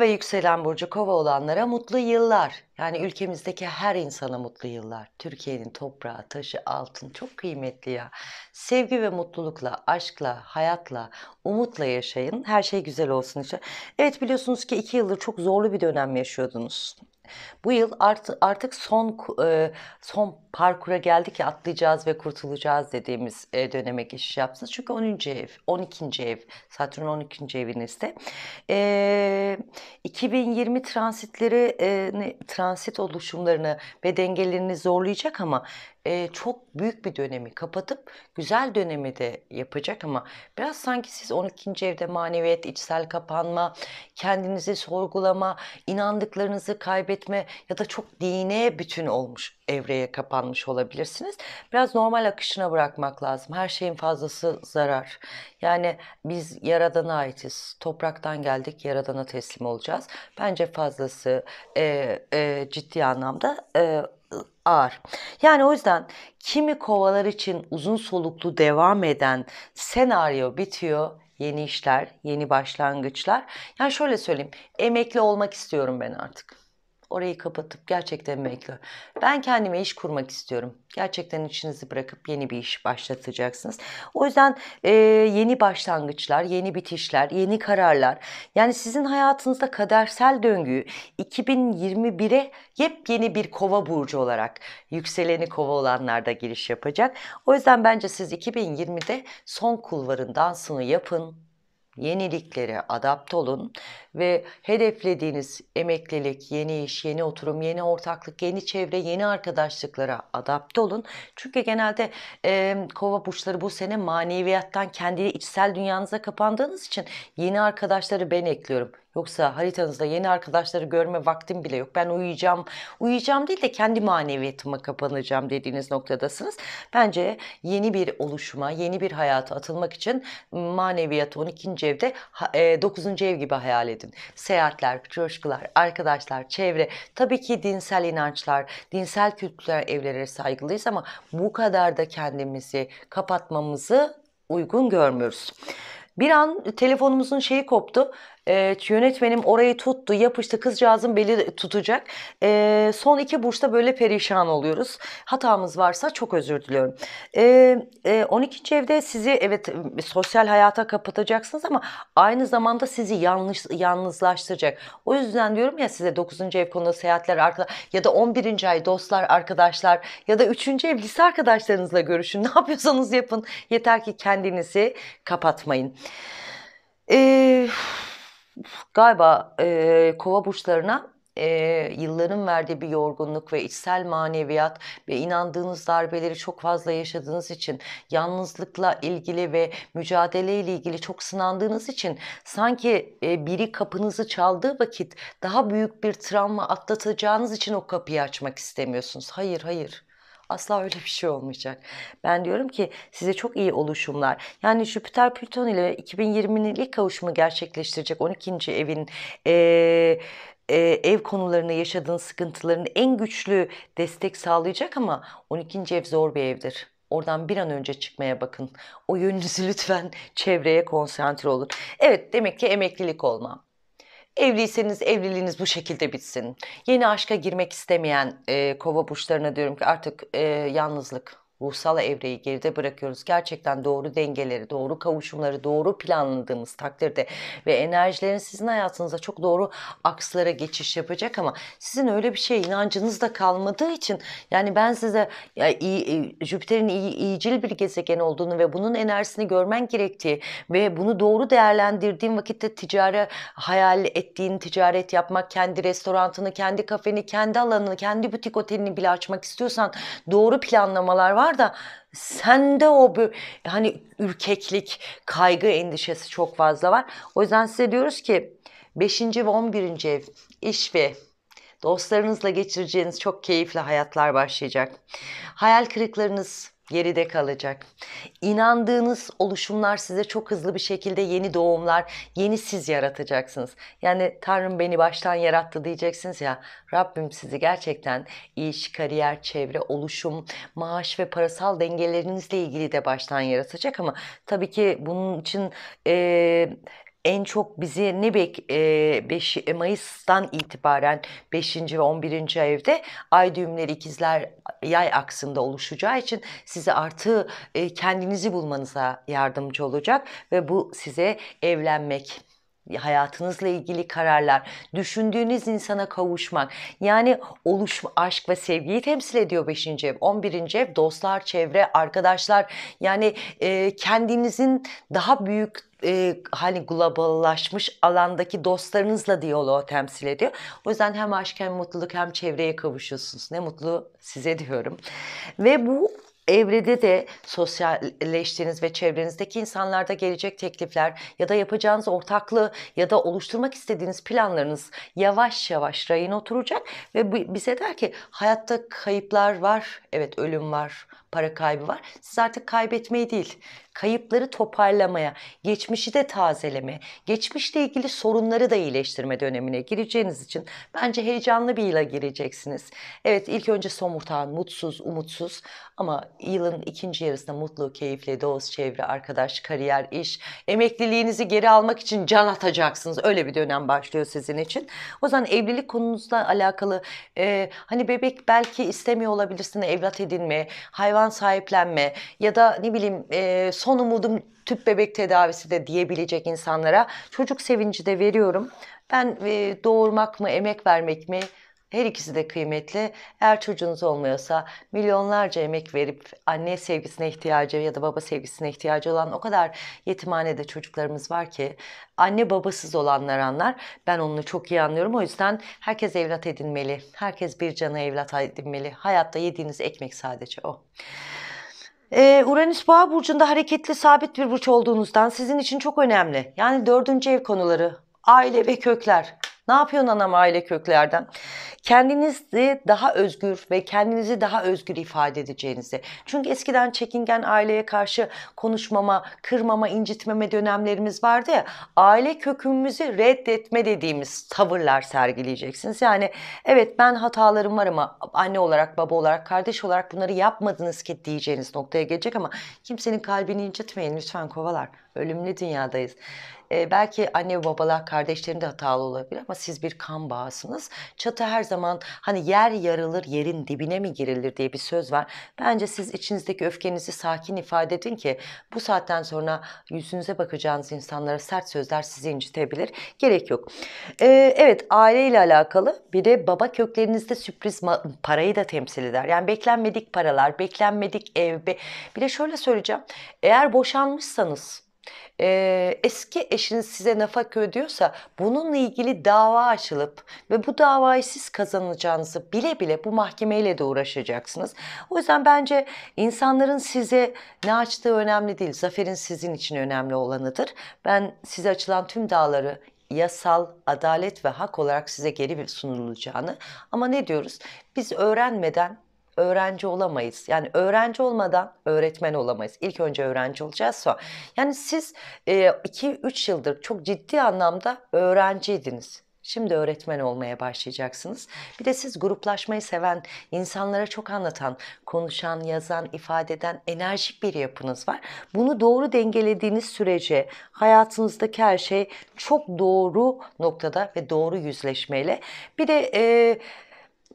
ve yükselen burcu kova olanlara mutlu yıllar. Yani ülkemizdeki her insana mutlu yıllar. Türkiye'nin toprağı, taşı, altın çok kıymetli ya. Sevgi ve mutlulukla, aşkla, hayatla, umutla yaşayın. Her şey güzel olsun işte. Evet biliyorsunuz ki iki yıldır çok zorlu bir dönem yaşıyordunuz. Bu yıl artık, artık son e, son parkura geldi ki atlayacağız ve kurtulacağız dediğimiz e, döneme geçiş yapsınız. Çünkü 10. ev, 12. ev, Satürn 12. evinizde. E, 2020 transitleri, e, transit oluşumlarını ve dengelerini zorlayacak ama e, çok büyük bir dönemi kapatıp güzel dönemi de yapacak ama biraz sanki siz 12. evde maneviyet, içsel kapanma, kendinizi sorgulama, inandıklarınızı kaybetme ya da çok dine bütün olmuş evreye kapanma almış olabilirsiniz. Biraz normal akışına bırakmak lazım. Her şeyin fazlası zarar. Yani biz yaradana aitiz. Topraktan geldik, yaradana teslim olacağız. Bence fazlası e, e, ciddi anlamda e, ağır. Yani o yüzden kimi kovalar için uzun soluklu devam eden senaryo bitiyor yeni işler, yeni başlangıçlar. Yani şöyle söyleyeyim, emekli olmak istiyorum ben artık. Orayı kapatıp gerçekten bekliyor. Ben kendime iş kurmak istiyorum. Gerçekten işinizi bırakıp yeni bir iş başlatacaksınız. O yüzden e, yeni başlangıçlar, yeni bitişler, yeni kararlar. Yani sizin hayatınızda kadersel döngüyü 2021'e yepyeni bir kova burcu olarak yükseleni kova olanlarda giriş yapacak. O yüzden bence siz 2020'de son kulvarından sını yapın yeniliklere adapte olun ve hedeflediğiniz emeklilik, yeni iş, yeni oturum, yeni ortaklık, yeni çevre, yeni arkadaşlıklara adapte olun. Çünkü genelde e, kova burçları bu sene maneviyattan kendi içsel dünyanıza kapandığınız için yeni arkadaşları ben ekliyorum. Yoksa haritanızda yeni arkadaşları görme vaktim bile yok. Ben uyuyacağım. Uyuyacağım değil de kendi maneviyatıma kapanacağım dediğiniz noktadasınız. Bence yeni bir oluşuma, yeni bir hayata atılmak için maneviyatı 12. evde 9. E, ev gibi hayal edin. Seyahatler, coşkular, arkadaşlar, çevre. Tabii ki dinsel inançlar, dinsel kültürler evlere saygılıyız ama bu kadar da kendimizi kapatmamızı uygun görmüyoruz. Bir an telefonumuzun şeyi koptu. E, yönetmenim orayı tuttu, yapıştı. Kızcağızın beli tutacak. E, son iki burçta böyle perişan oluyoruz. Hatamız varsa çok özür diliyorum. Ee, e, e, 12. evde sizi evet sosyal hayata kapatacaksınız ama aynı zamanda sizi yanlış yalnızlaştıracak. O yüzden diyorum ya size 9. ev konuda seyahatler arkadaş ya da 11. ay dostlar, arkadaşlar ya da 3. ev lise arkadaşlarınızla görüşün. Ne yapıyorsanız yapın. Yeter ki kendinizi kapatmayın. Eee galiba e, kova burçlarına e, yılların verdiği bir yorgunluk ve içsel maneviyat ve inandığınız darbeleri çok fazla yaşadığınız için yalnızlıkla ilgili ve mücadeleyle ilgili çok sınandığınız için sanki e, biri kapınızı çaldığı vakit daha büyük bir travma atlatacağınız için o kapıyı açmak istemiyorsunuz. Hayır hayır. Asla öyle bir şey olmayacak. Ben diyorum ki size çok iyi oluşumlar. Yani Jüpiter Plüton ile 2020'lik kavuşumu gerçekleştirecek 12. evin ee, e, ev konularını yaşadığın sıkıntıların en güçlü destek sağlayacak ama 12. ev zor bir evdir. Oradan bir an önce çıkmaya bakın. O yönünüzü lütfen çevreye konsantre olun. Evet demek ki emeklilik olma. Evliyseniz evliliğiniz bu şekilde bitsin. Yeni aşka girmek istemeyen e, kova burçlarına diyorum ki artık e, yalnızlık ruhsal evreyi geride bırakıyoruz. Gerçekten doğru dengeleri, doğru kavuşumları doğru planladığımız takdirde ve enerjilerin sizin hayatınıza çok doğru akslara geçiş yapacak ama sizin öyle bir şey inancınız da kalmadığı için yani ben size ya, iyi, e, Jüpiter'in iyi, iyicil bir gezegen olduğunu ve bunun enerjisini görmen gerektiği ve bunu doğru değerlendirdiğin vakitte ticari hayal ettiğin ticaret yapmak, kendi restorantını, kendi kafeni, kendi alanını, kendi butik otelini bile açmak istiyorsan doğru planlamalar var var da sende o bir hani ürkeklik, kaygı endişesi çok fazla var. O yüzden size diyoruz ki 5. ve 11. ev iş ve Dostlarınızla geçireceğiniz çok keyifli hayatlar başlayacak. Hayal kırıklarınız geride kalacak. İnandığınız oluşumlar size çok hızlı bir şekilde yeni doğumlar, yeni siz yaratacaksınız. Yani Tanrım beni baştan yarattı diyeceksiniz ya. Rabbim sizi gerçekten iş, kariyer, çevre, oluşum, maaş ve parasal dengelerinizle ilgili de baştan yaratacak ama tabii ki bunun için e, en çok bizi ne bek e, beş, e, Mayıs'tan itibaren 5. ve 11. evde ay düğümleri ikizler yay aksında oluşacağı için size artı e, kendinizi bulmanıza yardımcı olacak ve bu size evlenmek hayatınızla ilgili kararlar, düşündüğünüz insana kavuşmak. Yani oluş aşk ve sevgiyi temsil ediyor 5. ev. 11. ev dostlar, çevre, arkadaşlar. Yani e, kendinizin daha büyük, e, hani globallaşmış alandaki dostlarınızla diyaloğu temsil ediyor. O yüzden hem aşk hem mutluluk hem çevreye kavuşuyorsunuz. Ne mutlu size diyorum. Ve bu evrede de sosyalleştiğiniz ve çevrenizdeki insanlarda gelecek teklifler ya da yapacağınız ortaklığı ya da oluşturmak istediğiniz planlarınız yavaş yavaş rayına oturacak ve bize der ki hayatta kayıplar var, evet ölüm var, para kaybı var. Siz artık kaybetmeyi değil, kayıpları toparlamaya, geçmişi de tazeleme, geçmişle ilgili sorunları da iyileştirme dönemine gireceğiniz için bence heyecanlı bir yıla gireceksiniz. Evet ilk önce somurtan, mutsuz, umutsuz ama yılın ikinci yarısında mutlu, keyifli, dost, çevre, arkadaş, kariyer, iş, emekliliğinizi geri almak için can atacaksınız. Öyle bir dönem başlıyor sizin için. O zaman evlilik konunuzla alakalı e, hani bebek belki istemiyor olabilirsin evlat edinme, hayvan hayvan sahiplenme ya da ne bileyim e, son umudum tüp bebek tedavisi de diyebilecek insanlara çocuk sevinci de veriyorum. Ben e, doğurmak mı, emek vermek mi her ikisi de kıymetli. Eğer çocuğunuz olmuyorsa milyonlarca emek verip anne sevgisine ihtiyacı ya da baba sevgisine ihtiyacı olan o kadar yetimhanede çocuklarımız var ki anne babasız olanlar anlar. Ben onu çok iyi anlıyorum. O yüzden herkes evlat edinmeli. Herkes bir cana evlat edinmeli. Hayatta yediğiniz ekmek sadece o. Ee, Uranüs Boğa burcunda hareketli sabit bir burç olduğunuzdan sizin için çok önemli. Yani dördüncü ev konuları, aile ve kökler. Ne yapıyorsun anam aile köklerden? kendinizi daha özgür ve kendinizi daha özgür ifade edeceğinizi. Çünkü eskiden çekingen aileye karşı konuşmama, kırmama, incitmeme dönemlerimiz vardı ya. Aile kökümüzü reddetme dediğimiz tavırlar sergileyeceksiniz. Yani evet ben hatalarım var ama anne olarak, baba olarak, kardeş olarak bunları yapmadınız ki diyeceğiniz noktaya gelecek ama kimsenin kalbini incitmeyin lütfen kovalar. Ölümlü dünyadayız. Ee, belki anne ve babalar kardeşlerinde hatalı olabilir ama siz bir kan bağısınız. Çatı her zaman zaman hani yer yarılır yerin dibine mi girilir diye bir söz var. Bence siz içinizdeki öfkenizi sakin ifade edin ki bu saatten sonra yüzünüze bakacağınız insanlara sert sözler sizi incitebilir. Gerek yok. Ee, evet aileyle alakalı bir de baba köklerinizde sürpriz parayı da temsil eder. Yani beklenmedik paralar, beklenmedik ev. Be bir de şöyle söyleyeceğim. Eğer boşanmışsanız e, eski eşiniz size nafaka ödüyorsa bununla ilgili dava açılıp ve bu davayı siz kazanacağınızı bile bile bu mahkemeyle de uğraşacaksınız. O yüzden bence insanların size ne açtığı önemli değil. Zaferin sizin için önemli olanıdır. Ben size açılan tüm dağları yasal, adalet ve hak olarak size geri sunulacağını ama ne diyoruz? Biz öğrenmeden öğrenci olamayız. Yani öğrenci olmadan öğretmen olamayız. İlk önce öğrenci olacağız sonra. Yani siz 2-3 e, yıldır çok ciddi anlamda öğrenciydiniz. Şimdi öğretmen olmaya başlayacaksınız. Bir de siz gruplaşmayı seven, insanlara çok anlatan, konuşan, yazan, ifade eden enerjik bir yapınız var. Bunu doğru dengelediğiniz sürece hayatınızdaki her şey çok doğru noktada ve doğru yüzleşmeyle. Bir de... E,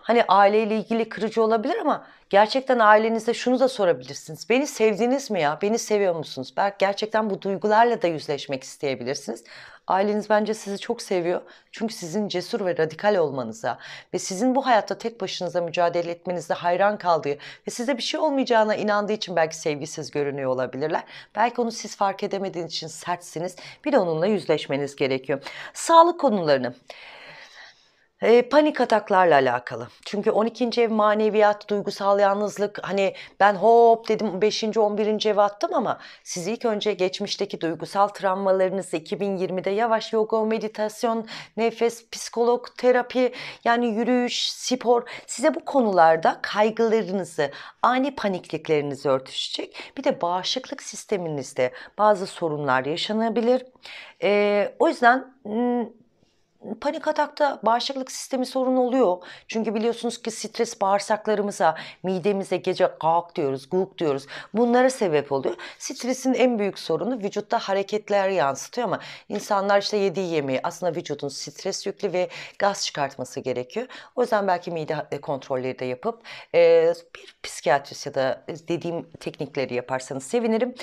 hani aileyle ilgili kırıcı olabilir ama gerçekten ailenize şunu da sorabilirsiniz. Beni sevdiniz mi ya? Beni seviyor musunuz? Belki gerçekten bu duygularla da yüzleşmek isteyebilirsiniz. Aileniz bence sizi çok seviyor. Çünkü sizin cesur ve radikal olmanıza ve sizin bu hayatta tek başınıza mücadele etmenize hayran kaldığı ve size bir şey olmayacağına inandığı için belki sevgisiz görünüyor olabilirler. Belki onu siz fark edemediğiniz için sertsiniz. Bir de onunla yüzleşmeniz gerekiyor. Sağlık konularını panik ataklarla alakalı. Çünkü 12. ev maneviyat, duygusal yalnızlık. Hani ben hop dedim 5. 11. eve attım ama siz ilk önce geçmişteki duygusal travmalarınızı 2020'de yavaş yoga, meditasyon, nefes, psikolog, terapi yani yürüyüş, spor size bu konularda kaygılarınızı, ani panikliklerinizi örtüşecek. Bir de bağışıklık sisteminizde bazı sorunlar yaşanabilir. E, o yüzden panik atakta bağışıklık sistemi sorunu oluyor. Çünkü biliyorsunuz ki stres bağırsaklarımıza, midemize gece kalk diyoruz, guk diyoruz. Bunlara sebep oluyor. Stresin en büyük sorunu vücutta hareketler yansıtıyor ama insanlar işte yediği yemeği aslında vücudun stres yüklü ve gaz çıkartması gerekiyor. O yüzden belki mide kontrolleri de yapıp bir psikiyatrist ya da dediğim teknikleri yaparsanız sevinirim.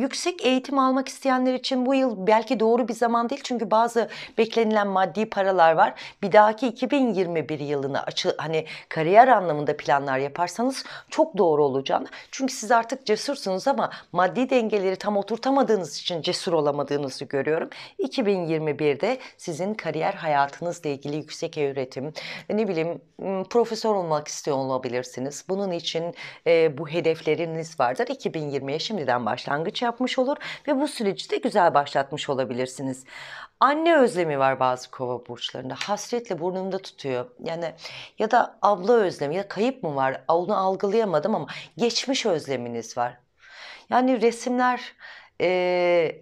yüksek eğitim almak isteyenler için bu yıl belki doğru bir zaman değil çünkü bazı beklenilen verilen maddi paralar var. Bir dahaki 2021 yılını açı, hani kariyer anlamında planlar yaparsanız çok doğru olacağını. Çünkü siz artık cesursunuz ama maddi dengeleri tam oturtamadığınız için cesur olamadığınızı görüyorum. 2021'de sizin kariyer hayatınızla ilgili yüksek öğretim, ne bileyim profesör olmak istiyor olabilirsiniz. Bunun için e, bu hedefleriniz vardır. 2020'ye şimdiden başlangıç yapmış olur ve bu süreci de güzel başlatmış olabilirsiniz. Anne özlemi var bazı kova burçlarında. Hasretle burnumda tutuyor. Yani ya da abla özlemi ya kayıp mı var? Onu algılayamadım ama geçmiş özleminiz var. Yani resimler e,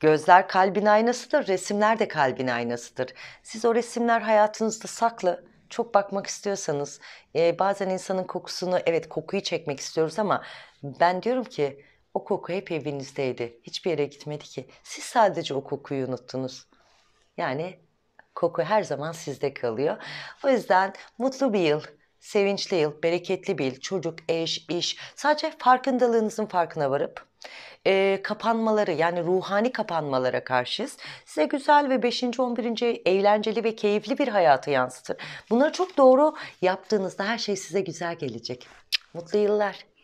gözler kalbin aynasıdır, resimler de kalbin aynasıdır. Siz o resimler hayatınızda saklı çok bakmak istiyorsanız e, bazen insanın kokusunu evet kokuyu çekmek istiyoruz ama ben diyorum ki o koku hep evinizdeydi. Hiçbir yere gitmedi ki. Siz sadece o kokuyu unuttunuz. Yani koku her zaman sizde kalıyor. O yüzden mutlu bir yıl, sevinçli yıl, bereketli bir yıl. Çocuk, eş, iş. Sadece farkındalığınızın farkına varıp e, kapanmaları yani ruhani kapanmalara karşıyız. Size güzel ve 5. 11. eğlenceli ve keyifli bir hayatı yansıtır. Bunları çok doğru yaptığınızda her şey size güzel gelecek. Mutlu yıllar.